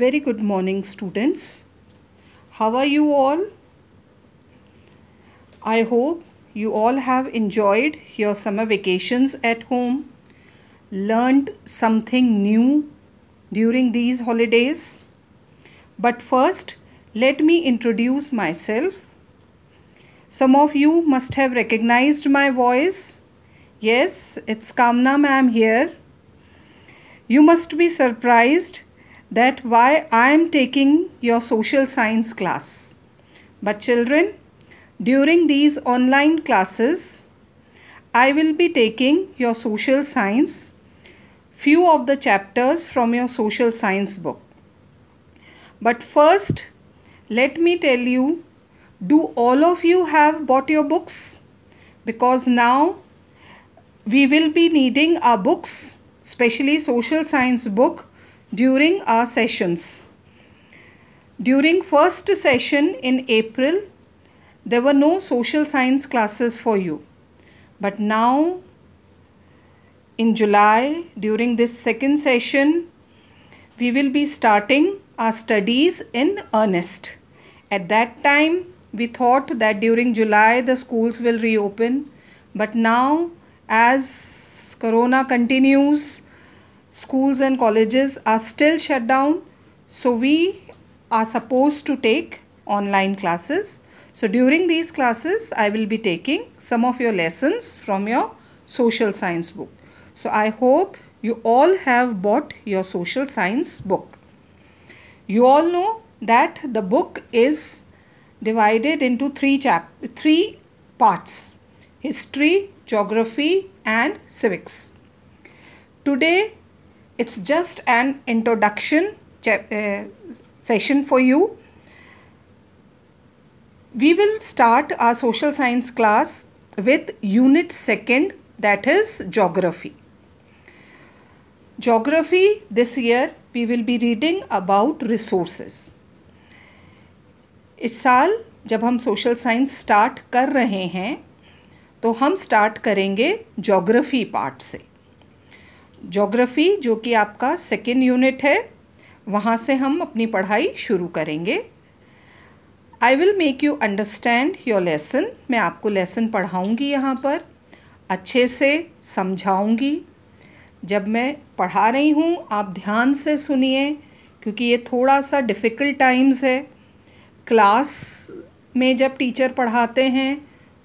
Very good morning, students. How are you all? I hope you all have enjoyed your summer vacations at home, learned something new during these holidays. But first, let me introduce myself. Some of you must have recognized my voice. Yes, it's Kamna ma'am here. You must be surprised that why I am taking your social science class. But children, during these online classes, I will be taking your social science, few of the chapters from your social science book. But first, let me tell you, do all of you have bought your books? Because now we will be needing our books, especially social science book during our sessions. During first session in April, there were no social science classes for you. But now, in July, during this second session, we will be starting our studies in earnest. At that time, we thought that during July the schools will reopen, but now, as Corona continues, schools and colleges are still shut down so we are supposed to take online classes so during these classes i will be taking some of your lessons from your social science book so i hope you all have bought your social science book you all know that the book is divided into three chap three parts history geography and civics today it's just an introduction uh, session for you. We will start our social science class with unit second that is geography. Geography this year we will be reading about resources. इस साल जब हम social science start कर रहे हैं तो हम start करेंगे ज्योग्राफी पार्ट से जोग्राफ़ी जो कि आपका सेकेंड यूनिट है वहाँ से हम अपनी पढ़ाई शुरू करेंगे I will make you understand your lesson मैं आपको लेसन पढ़ाऊँगी यहाँ पर अच्छे से समझाऊँगी जब मैं पढ़ा रही हूँ आप ध्यान से सुनिए क्योंकि ये थोड़ा सा डिफ़िकल्ट टाइम्स है क्लास में जब टीचर पढ़ाते हैं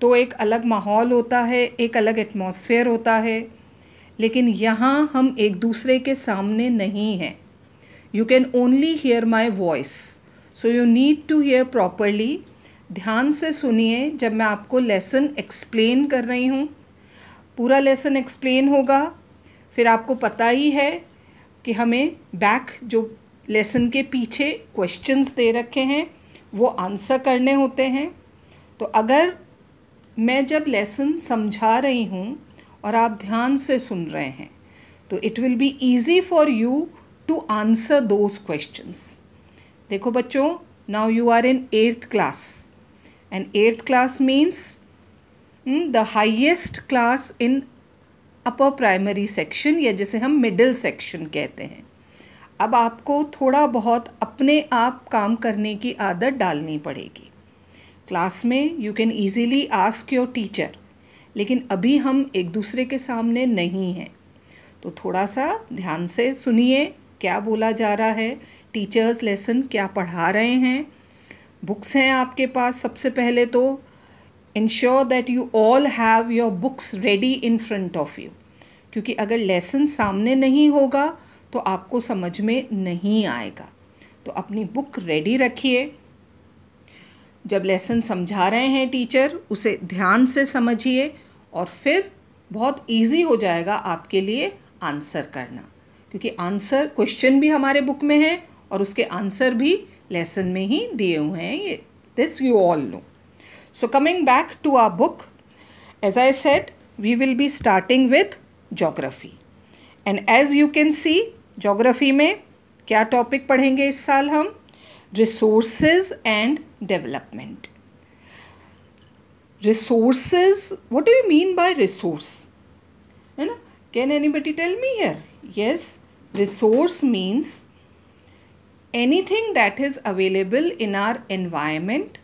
तो एक अलग माहौल होता है एक अलग एटमॉस्फेयर होता है लेकिन यहाँ हम एक दूसरे के सामने नहीं हैं you can only hear my voice so you need to hear properly ध्यान से सुनिए जब मैं आपको लेसन एक्सप्लेन कर रही हूँ पूरा लेसन एक्सप्लेन होगा फिर आपको पता ही है कि हमें बैक जो लेसन के पीछे क्वेश्चंस दे रखे हैं वो आंसर करने होते हैं तो अगर मैं जब लेसन समझा रही हूँ और आप ध्यान से सुन रहे हैं तो it will be easy for you to answer those questions देखो बच्चों now you are in eighth class and eighth class means the highest class in upper primary section या जिसे हम मिडिल सेक्शन कहते हैं अब आपको थोड़ा बहुत अपने आप काम करने की आदत डालनी पड़ेगी क्लास में you can easily ask your teacher लेकिन अभी हम एक दूसरे के सामने नहीं हैं तो थोड़ा सा ध्यान से सुनिए क्या बोला जा रहा है टीचर्स लेसन क्या पढ़ा रहे हैं बुक्स हैं आपके पास सबसे पहले तो ensure that you all have your books ready in front of you क्योंकि अगर लेसन सामने नहीं होगा तो आपको समझ में नहीं आएगा तो अपनी बुक रेडी रखिए जब लेसन समझा रहे हैं टीचर उसे ध्यान से समझिए और फिर बहुत इजी हो जाएगा आपके लिए आंसर करना क्योंकि आंसर क्वेश्चन भी हमारे बुक में है और उसके आंसर भी लेसन में ही दिए हुए हैं ये this you all know so coming back to our book as I said we will be starting with geography and as you can see geography में क्या टॉपिक पढ़ेंगे इस साल हम resources and development resources what do you mean by resource you know can anybody tell me here yes resource means anything that is available in our environment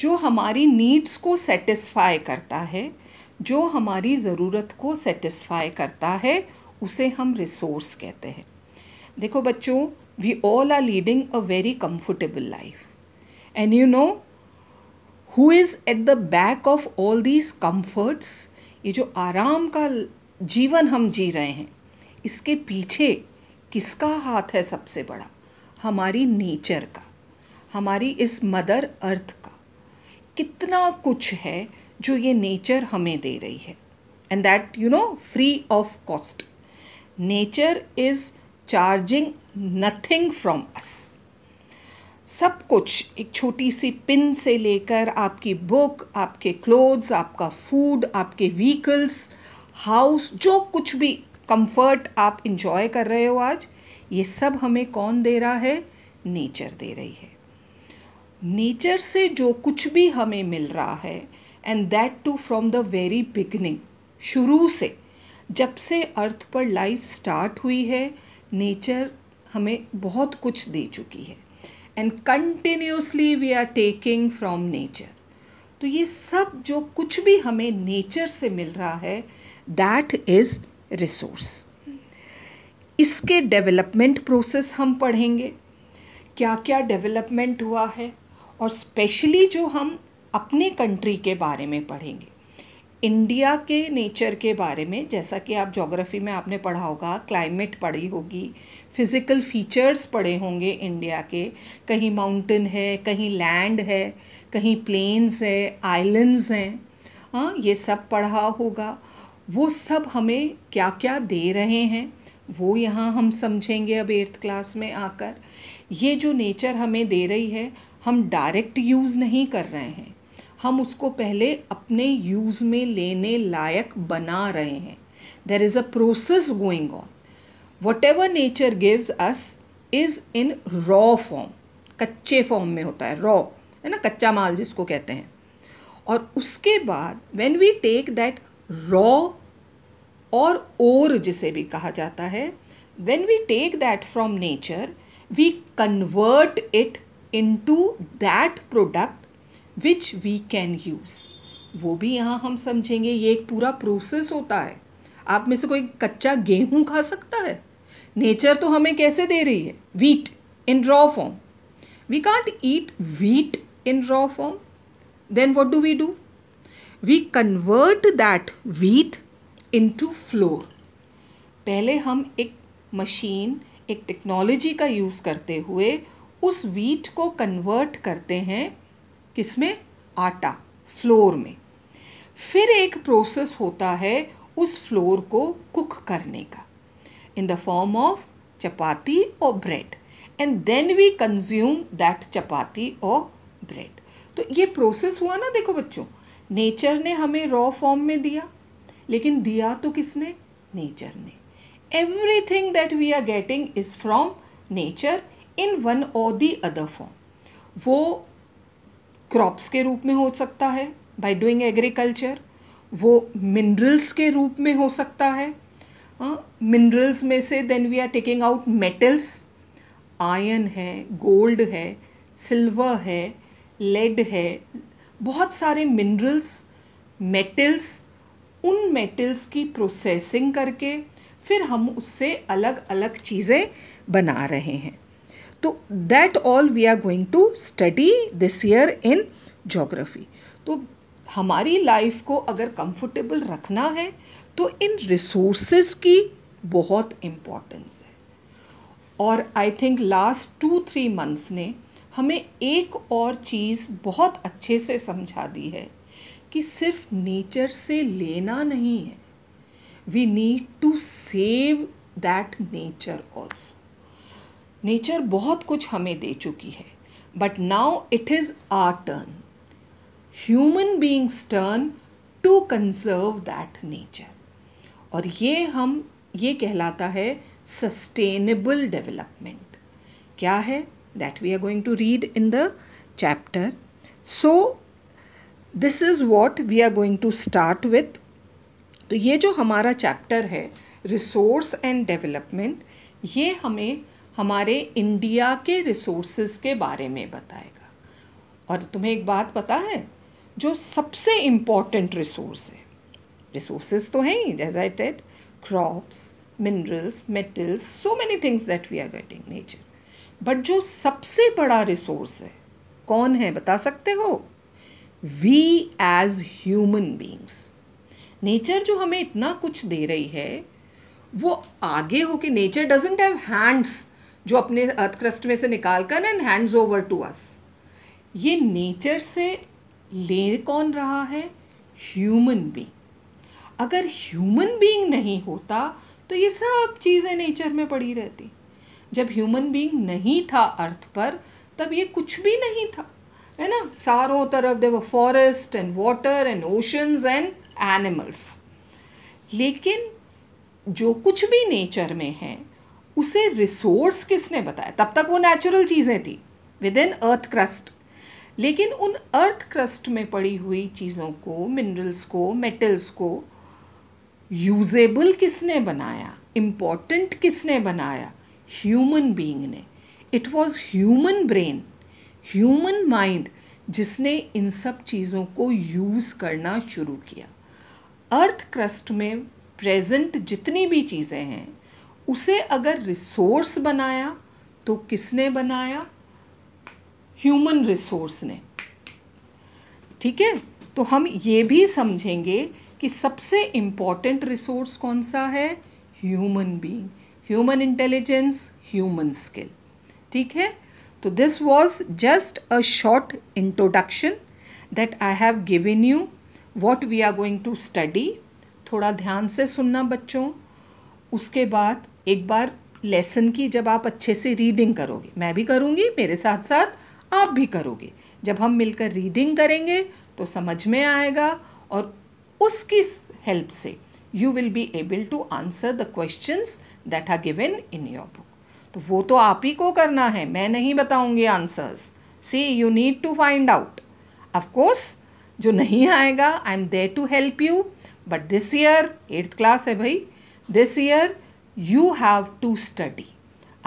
जो हमारी needs को satisfy करता है जो हमारी ज़रूरत को सेटिस्फाई करता है उसे हम रिसोर्स कहते हैं देखो बच्चों we all are leading a very comfortable life and you know who is at the back of all these comforts ये जो आराम का जीवन हम जी रहे हैं इसके पीछे किसका हाथ है सबसे बड़ा हमारी नेचर का हमारी इस मदर अर्थ का कितना कुछ है जो ये नेचर हमें दे रही है and that you know free of cost nature is charging nothing from us सब कुछ एक छोटी सी पिन से लेकर आपकी बुक आपके क्लोथ्स आपका फूड आपके व्हीकल्स हाउस जो कुछ भी कंफर्ट आप इंजॉय कर रहे हो आज ये सब हमें कौन दे रहा है नेचर दे रही है नेचर से जो कुछ भी हमें मिल रहा है and that too from the very beginning शुरू से जब से अर्थ पर लाइफ स्टार्ट हुई है नेचर हमें बहुत कुछ दे चुकी है and continuously we are taking from nature तो ये सब जो कुछ भी हमें नेचर से मिल रहा है दैट इज़ रिसोर्स इसके डेवलपमेंट प्रोसेस हम पढ़ेंगे क्या क्या डेवलपमेंट हुआ है और स्पेशली जो हम अपने कंट्री के बारे में पढ़ेंगे इंडिया के नेचर के बारे में जैसा कि आप जोग्राफ़ी में आपने पढ़ा होगा क्लाइमेट पढ़ी होगी फिज़िकल फीचर्स पड़े होंगे इंडिया के कहीं माउंटेन है कहीं लैंड है कहीं प्लेन्स है आइलैंड्स हैं हाँ ये सब पढ़ा होगा वो सब हमें क्या क्या दे रहे हैं वो यहाँ हम समझेंगे अब एट्थ क्लास में आकर ये जो नेचर हमें दे रही है हम डायरेक्ट यूज़ नहीं कर रहे हैं हम उसको पहले अपने यूज़ में लेने लायक बना रहे हैं there is a process going on whatever nature gives us is in raw form कच्चे फॉर्म में होता है रॉ है ना कच्चा माल जिसको कहते हैं और उसके बाद when we take that raw और ओर जिसे भी कहा जाता है when we take that from nature we convert it into that product which we can use वो भी यहाँ हम समझेंगे ये एक पूरा प्रोसेस होता है आप में से कोई कच्चा गेहूं खा सकता है नेचर तो हमें कैसे दे रही है wheat in raw form we can't eat wheat in raw form then what do we do we convert that wheat into flour पहले हम एक मशीन एक टेक्नोलॉजी का यूज़ करते हुए उस वीट को कन्वर्ट करते हैं किसमें आटा फ्लोर में फिर एक प्रोसेस होता है उस फ्लोर को कुक करने का in the form of chapati और bread and then we consume that chapati और ब्रेड तो ये प्रोसेस हुआ ना देखो बच्चों नेचर ने हमें रॉ फॉर्म में दिया लेकिन दिया तो किसने नेचर ने एवरी थिंग that we are getting is from nature in one or the other form वो क्रॉप्स के रूप में हो सकता है बाई डूइंग एग्रीकल्चर वो मिनरल्स के रूप में हो सकता है मिनरल्स में से then we are taking out metals iron है गोल्ड है सिल्वर है लेड है बहुत सारे मिनरल्स मेटल्स उन मेटल्स की प्रोसेसिंग करके फिर हम उससे अलग अलग चीज़ें बना रहे हैं तो that all we are going to study this year in geography तो हमारी लाइफ को अगर कंफर्टेबल रखना है तो इन रिसोर्सेज की बहुत इम्पॉर्टेंस है और I think last two three months ने हमें एक और चीज़ बहुत अच्छे से समझा दी है कि सिर्फ नेचर से लेना नहीं है we need to save that nature also nature बहुत कुछ हमें दे चुकी है but now it is our turn human beings turn to conserve that nature और ये हम ये कहलाता है सस्टेनेबल डेवलपमेंट क्या है that we are going to read in the chapter so this is what we are going to start with तो ये जो हमारा चैप्टर है रिसोर्स एंड डेवलपमेंट ये हमें हमारे इंडिया के रिसोर्सेज के बारे में बताएगा और तुम्हें एक बात पता है जो सबसे इम्पॉर्टेंट रिसोर्स है रिसोर्सेज तो हैं ही जैसा आई टेट crops minerals metals so many things that we are getting nature but जो सबसे बड़ा रिसोर्स है कौन है बता सकते हो we as human beings nature जो हमें इतना कुछ दे रही है वो आगे हो के नेचर डजेंट हैव हैंड्स जो अपने अर्थक्रस्ट में से निकाल कर and hands over to us ये नेचर से ले कौन रहा है ह्यूमन बीइंग अगर ह्यूमन बीइंग नहीं होता तो ये सब चीज़ें नेचर में पड़ी रहती जब ह्यूमन बीइंग नहीं था अर्थ पर तब ये कुछ भी नहीं था है ना सारों तरफ देव forest and water and oceans and animals लेकिन जो कुछ भी नेचर में है उसे रिसोर्स किसने बताया तब तक वो नेचुरल चीज़ें थी विद इन अर्थ क्रस्ट लेकिन उन अर्थ क्रस्ट में पड़ी हुई चीज़ों को मिनरल्स को मेटल्स को यूजेबल किसने बनाया इम्पॉर्टेंट किसने बनाया ह्यूमन बीइंग ने it was human brain human mind जिसने इन सब चीज़ों को यूज़ करना शुरू किया अर्थ क्रस्ट में प्रेजेंट जितनी भी चीज़ें हैं उसे अगर रिसोर्स बनाया तो किसने बनाया ह्यूमन रिसोर्स ने ठीक है तो हम ये भी समझेंगे कि सबसे इम्पॉर्टेंट रिसोर्स कौन सा है human being human intelligence human skill ठीक है तो this was just a short introduction that I have given you what we are going to study थोड़ा ध्यान से सुनना बच्चों उसके बाद एक बार लेसन की जब आप अच्छे से रीडिंग करोगे मैं भी करूँगी मेरे साथ साथ आप भी करोगे जब हम मिलकर रीडिंग करेंगे तो समझ में आएगा और उसकी हेल्प से you will be able to answer the question that are given in your book तो वो तो आप ही को करना है मैं नहीं बताऊंगी answers see you need to find out of course जो नहीं आएगा I am there to help you but this year eighth class है भाई this year you have to study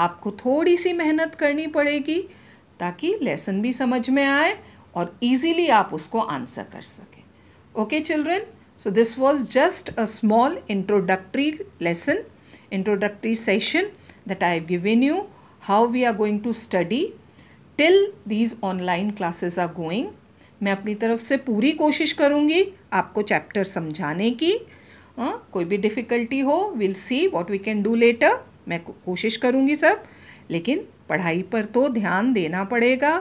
आपको थोड़ी सी मेहनत करनी पड़ेगी ताकि लेसन भी समझ में आए और इजीली आप उसको आंसर कर सकें okay children so this was just a small introductory lesson introductory session that I have given you how we are going to study till these online classes are going मैं अपनी तरफ से पूरी कोशिश करूँगी आपको चैप्टर समझाने की हाँ कोई भी डिफ़िकल्टी हो will see what we can do later मैं कोशिश करूँगी सब लेकिन पढ़ाई पर तो ध्यान देना पड़ेगा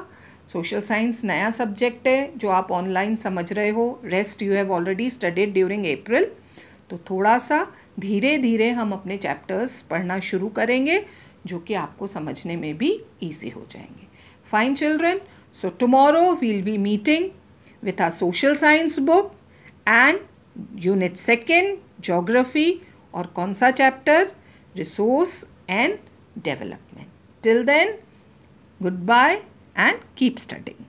सोशल साइंस नया सब्जेक्ट है जो आप ऑनलाइन समझ रहे हो rest you have already studied during April तो थोड़ा सा धीरे धीरे हम अपने चैप्टर्स पढ़ना शुरू करेंगे जो कि आपको समझने में भी ईजी हो जाएंगे fine children so tomorrow we'll be meeting with a social science book and unit second geography और कौन सा chapter resource and development Till then, goodbye and keep studying.